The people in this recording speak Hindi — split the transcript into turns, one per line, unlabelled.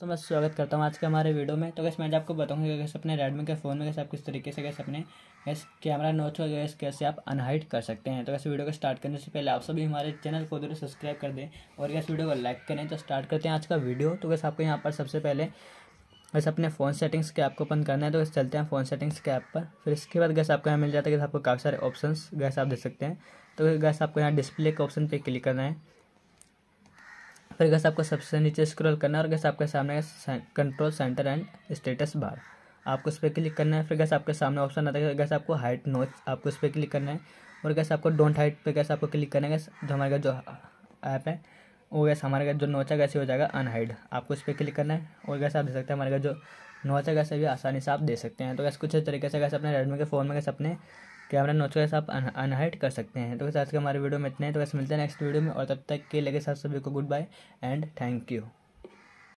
तो मैं स्वागत करता हूँ आज के हमारे वीडियो में तो कैसे मैं आपको बताऊँगा कि कैसे अपने रेडमी के फ़ोन में कैसे आप किस तरीके से कैसे अपने कैसे कैमरा नोच हो गया कैसे आप अनहाइड कर सकते हैं तो कैसे वीडियो को स्टार्ट करने से पहले आप सभी हमारे चैनल को जरूर सब्सक्राइब कर दें और कैसे वीडियो को लाइक करें तो स्टार्ट करते हैं आज का वीडियो तो कैसे आपको यहाँ पर सबसे पहले वैसे अपने फ़ोन सेटिंग्स के ऐप को ओपन करना है तो चलते हैं फ़ोन सेटिंग्स के ऐप पर फिर इसके बाद गैस आपको यहाँ मिल जाता है कि आपको काफ़ी सारे ऑप्शंस गैस आप दे सकते हैं तो गैस आपको यहाँ डिस्प्ले के ऑप्शन पर क्लिक करना है फिर गैस आपको सबसे नीचे स्क्रॉल करना है और गैस आपके सामने control centre and status bar आपको उस पर क्लिक करना है फिर गैस आपके सामने ऑप्शन आता है गैस आपको हाइट नोच आपको उस पर क्लिक करना है और गैस आपको डोंट हाइट पे गैस आपको क्लिक करना है जो हमारे जो ऐप है वो गैस हमारे जो नोचा गैसे हो जाएगा अनहाइड आपको उस पर क्लिक करना है और गैस आप देख सकते हैं हमारे जो नोचा है गैसे भी आसानी से आप दे सकते हैं तो गैस कुछ तरीके से गैस अपने रेडमी के फ़ोन में गैस अपने कैमरा नोच का आप अनहाइट कर सकते हैं तो वैसे आज के हमारे वीडियो में इतने तो वैसे मिलते हैं नेक्स्ट वीडियो में और तब तक के लगे साथ सभी को goodbye and thank you